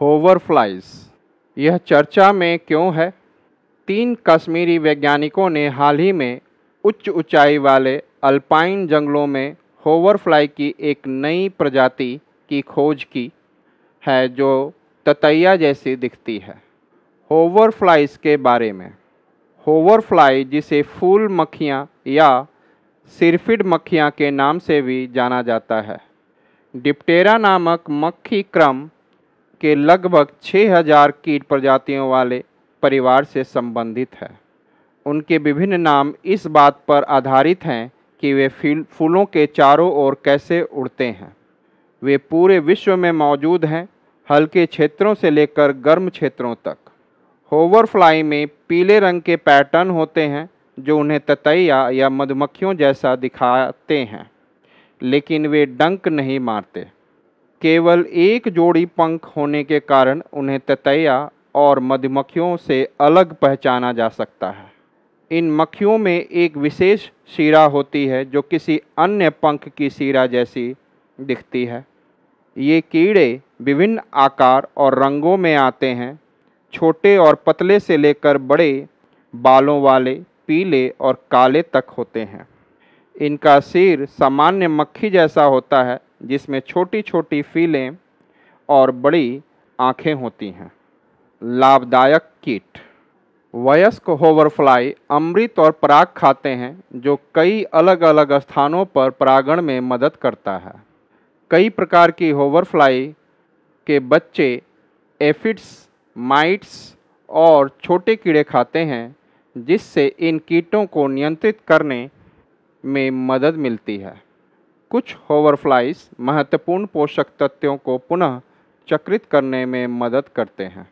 hover flies यह चर्चा में क्यों है तीन कश्मीरी वैज्ञानिकों ने हाल ही में उच्च ऊंचाई वाले अल्पाइन जंगलों में होवरफ्लाई की एक नई प्रजाति की खोज की है जो ततैया जैसी दिखती है होवरफ्लाइज के बारे में होवरफ्लाई जिसे फूल मक्खियाँ या सिरफिड मक्खियाँ के नाम से भी जाना जाता है डिप्टेरा नामक मक्खी क्रम के लगभग 6000 कीट प्रजातियों वाले परिवार से संबंधित है उनके विभिन्न नाम इस बात पर आधारित हैं कि वे फूलों के चारों ओर कैसे उड़ते हैं वे पूरे विश्व में मौजूद हैं हल्के क्षेत्रों से लेकर गर्म क्षेत्रों तक होवरफ्लाई में पीले रंग के पैटर्न होते हैं जो उन्हें ततैया या मधुमक्खियों जैसा दिखाते हैं लेकिन वे डंक नहीं मारते केवल एक जोड़ी पंख होने के कारण उन्हें ततैया और मधुमक्खियों से अलग पहचाना जा सकता है इन मक्खियों में एक विशेष शीरा होती है जो किसी अन्य पंख की शीरा जैसी दिखती है ये कीड़े विभिन्न आकार और रंगों में आते हैं छोटे और पतले से लेकर बड़े बालों वाले पीले और काले तक होते हैं इनका सिर सामान्य मक्खी जैसा होता है जिसमें छोटी छोटी फीलें और बड़ी आँखें होती हैं लाभदायक कीट वयस्क होवरफ्लाई अमृत और पराग खाते हैं जो कई अलग अलग स्थानों पर परागण में मदद करता है कई प्रकार की होवरफ्लाई के बच्चे एफिड्स माइट्स और छोटे कीड़े खाते हैं जिससे इन कीटों को नियंत्रित करने में मदद मिलती है कुछ होवरफ्लाइज महत्वपूर्ण पोषक तत्वों को पुनः चक्रित करने में मदद करते हैं